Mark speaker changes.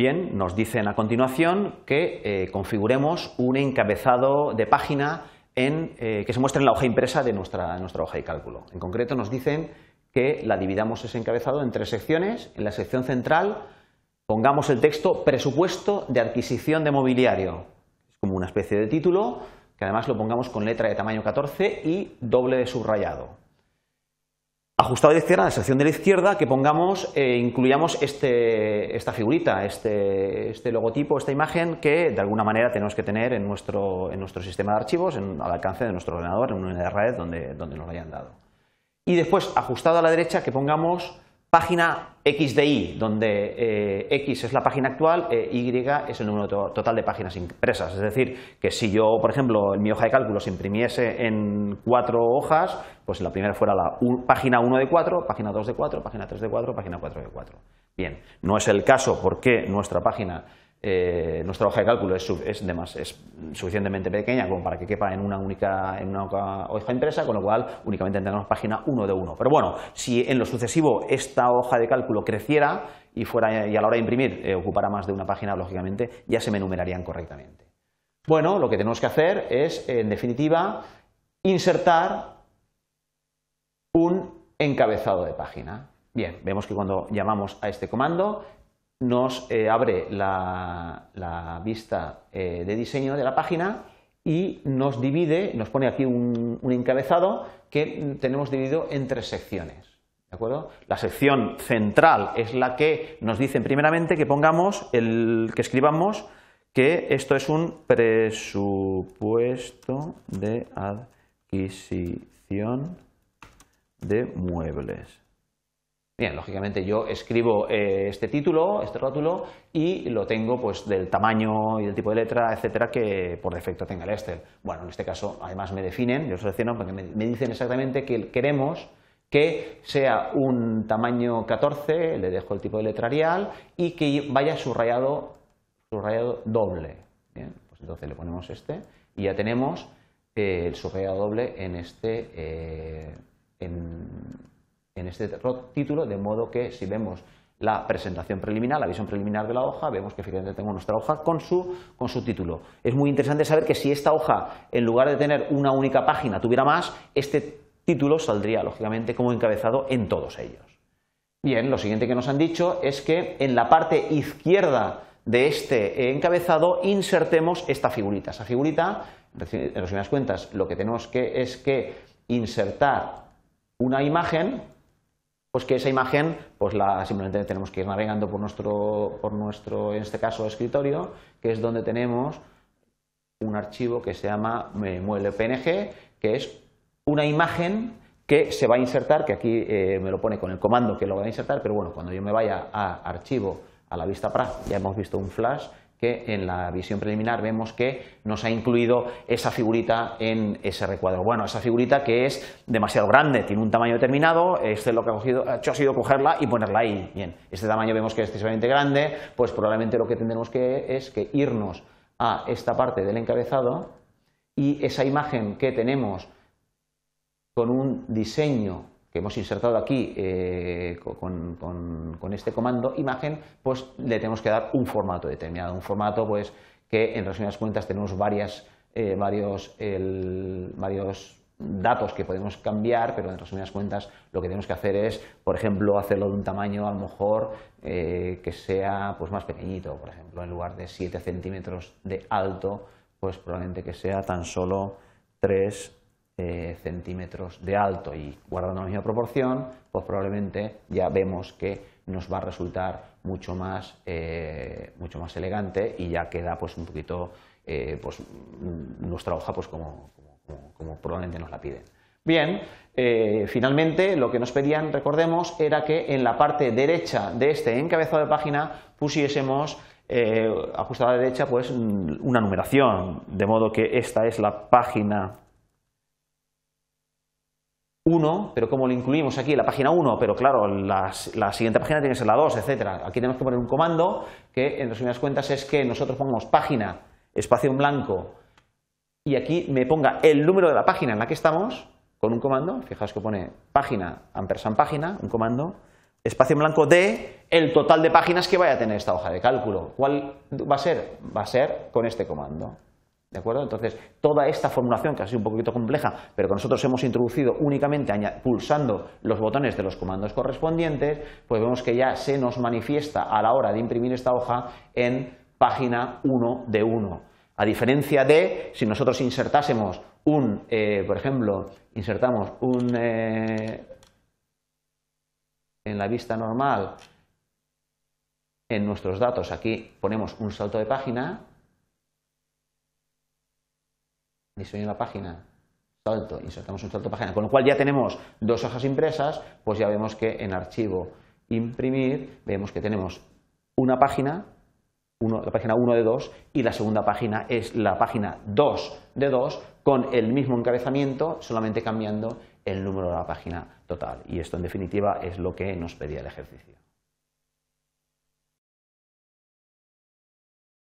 Speaker 1: Bien, nos dicen a continuación que eh, configuremos un encabezado de página en, eh, que se muestre en la hoja impresa de nuestra, hoja de cálculo. En concreto, nos dicen que la dividamos ese encabezado en tres secciones. En la sección central pongamos el texto presupuesto de adquisición de mobiliario. Es como una especie de título que además lo pongamos con letra de tamaño 14 y doble de subrayado ajustado de izquierda, a la sección de la izquierda, que pongamos, eh, incluyamos este, esta figurita, este, este, logotipo, esta imagen que de alguna manera tenemos que tener en nuestro, sistema de archivos, al alcance de nuestro ordenador, en una red donde, donde nos lo hayan dado. Y después, ajustado a la derecha, que pongamos Página XDI, donde eh, X es la página actual, eh, Y es el número total de páginas impresas. Es decir, que si yo, por ejemplo, en mi hoja de cálculo se imprimiese en cuatro hojas, pues la primera fuera la página 1 de 4, página 2 de 4, página 3 de 4, página 4 de 4. Bien, no es el caso porque nuestra página eh, nuestra hoja de cálculo es, suficientemente pequeña como para que quepa en una única, en una hoja impresa, con lo cual únicamente tendremos página 1 de 1. Pero bueno, si en lo sucesivo esta hoja de cálculo creciera y, fuera, y a la hora de imprimir eh, ocupara más de una página, lógicamente ya se me enumerarían correctamente. Bueno, lo que tenemos que hacer es, en definitiva, insertar un encabezado de página. Bien, vemos que cuando llamamos a este comando nos eh, abre la, vista eh, de diseño de la página y nos divide, nos pone aquí un, encabezado que tenemos dividido en tres secciones. ¿De acuerdo? La sección central es la que nos dice primeramente que pongamos el que escribamos que esto es un presupuesto de adquisición de muebles. Bien, lógicamente yo escribo eh, este título, este rótulo, y lo tengo pues del tamaño y del tipo de letra, etcétera, que por defecto tenga el Excel. Bueno, en este caso además me definen, yo selecciono porque me dicen exactamente que queremos que sea un tamaño 14, le dejo el tipo de letra arial y que vaya subrayado, subrayado doble. Bien, pues entonces le ponemos este y ya tenemos eh, el subrayado doble en este, eh, en, en este título, de modo que si vemos la presentación preliminar, la visión preliminar de la hoja, vemos que efectivamente tengo nuestra hoja con su, con su título. Es muy interesante saber que si esta hoja, en lugar de tener una única página, tuviera más, este título saldría, lógicamente, como encabezado en todos ellos. Bien, lo siguiente que nos han dicho es que en la parte izquierda de este encabezado insertemos esta figurita. Esa figurita, en resumidas cuentas, lo que tenemos que es que insertar una imagen pues que esa imagen pues la simplemente tenemos que ir navegando por nuestro, por nuestro, en este caso, escritorio, que es donde tenemos un archivo que se llama eh, png que es una imagen que se va a insertar, que aquí eh, me lo pone con el comando que lo va a insertar, pero bueno, cuando yo me vaya a archivo, a la vista pra, ya hemos visto un flash que en la visión preliminar vemos que nos ha incluido esa figurita en ese recuadro. Bueno, esa figurita que es demasiado grande, tiene un tamaño determinado, este lo que ha, ha hecho ha sido cogerla y ponerla ahí. Bien, este tamaño vemos que es excesivamente grande, pues probablemente lo que tendremos que es que irnos a esta parte del encabezado y esa imagen que tenemos con un diseño que hemos insertado aquí eh, con, este comando imagen, pues le tenemos que dar un formato determinado, un formato pues que en resumidas cuentas tenemos eh, varios, datos que podemos cambiar, pero en resumidas cuentas lo que tenemos que hacer es, por ejemplo, hacerlo de un tamaño a lo mejor eh, que sea pues, más pequeñito, por ejemplo, en lugar de 7 centímetros de alto, pues probablemente que sea tan solo 3 eh, centímetros de alto y guardando la misma proporción, pues probablemente ya vemos que nos va a resultar mucho más, eh, mucho más elegante y ya queda pues un poquito eh, pues, nuestra hoja pues como, como, como, probablemente nos la piden. Bien, finalmente lo que nos pedían, recordemos, era que en la parte derecha de este encabezado de página pusiésemos ajustada a la derecha pues una numeración, de modo que esta es la página 1, pero como lo incluimos aquí la página 1, pero claro, la, siguiente página tiene que ser la 2, etcétera. Aquí tenemos que poner un comando que, en resumidas cuentas, es que nosotros pongamos página, espacio en blanco, y aquí me ponga el número de la página en la que estamos con un comando. Fijaos que pone página, ampersand página, un comando, espacio en blanco de el total de páginas que vaya a tener esta hoja de cálculo. ¿Cuál va a ser? Va a ser con este comando. ¿De acuerdo? Entonces, toda esta formulación, que ha sido un poquito compleja, pero que nosotros hemos introducido únicamente pulsando los botones de los comandos correspondientes, pues vemos que ya se nos manifiesta a la hora de imprimir esta hoja en página 1 de 1. A diferencia de si nosotros insertásemos un, eh, por ejemplo, insertamos un. Eh, en la vista normal, en nuestros datos, aquí ponemos un salto de página diseño la página, salto, insertamos un salto página, con lo cual ya tenemos dos hojas impresas, pues ya vemos que en archivo imprimir vemos que tenemos una página, la página 1 de 2 y la segunda página es la página 2 de 2 con el mismo encabezamiento, solamente cambiando el número de la página total. Y esto en definitiva es lo que nos pedía el ejercicio.